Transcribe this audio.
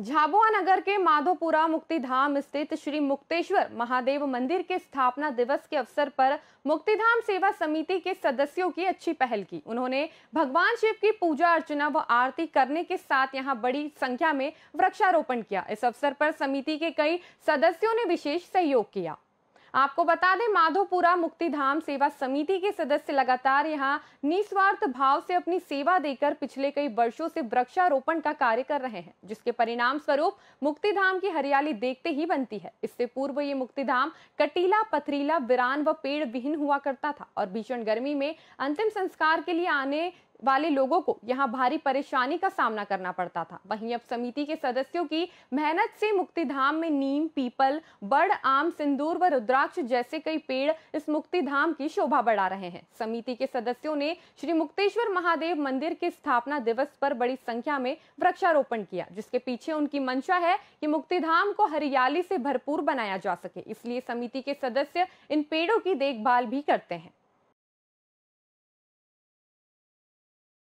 झाबुआ नगर के माधोपुरा मुक्ति धाम स्थित श्री मुक्तेश्वर महादेव मंदिर के स्थापना दिवस के अवसर पर मुक्तिधाम सेवा समिति के सदस्यों की अच्छी पहल की उन्होंने भगवान शिव की पूजा अर्चना व आरती करने के साथ यहां बड़ी संख्या में वृक्षारोपण किया इस अवसर पर समिति के कई सदस्यों ने विशेष सहयोग किया आपको बता दें माधोपुरा मुक्तिधाम सेवा समिति के सदस्य लगातार यहाँ निस्वार्थ भाव से अपनी सेवा देकर पिछले कई वर्षों से वृक्षारोपण का कार्य कर रहे हैं जिसके परिणाम स्वरूप मुक्तिधाम की हरियाली देखते ही बनती है इससे पूर्व ये मुक्तिधाम कटीला पथरीला विरान व पेड़ विहीन हुआ करता था और भीषण गर्मी में अंतिम संस्कार के लिए आने वाले लोगों को यहाँ भारी परेशानी का सामना करना पड़ता था वहीं अब समिति के सदस्यों की मेहनत से मुक्तिधाम में नीम पीपल बड़ आम सिंदूर व रुद्राक्ष जैसे कई पेड़ इस मुक्तिधाम की शोभा बढ़ा रहे हैं समिति के सदस्यों ने श्री मुक्तेश्वर महादेव मंदिर के स्थापना दिवस पर बड़ी संख्या में वृक्षारोपण किया जिसके पीछे उनकी मंशा है कि मुक्तिधाम को हरियाली से भरपूर बनाया जा सके इसलिए समिति के सदस्य इन पेड़ों की देखभाल भी करते हैं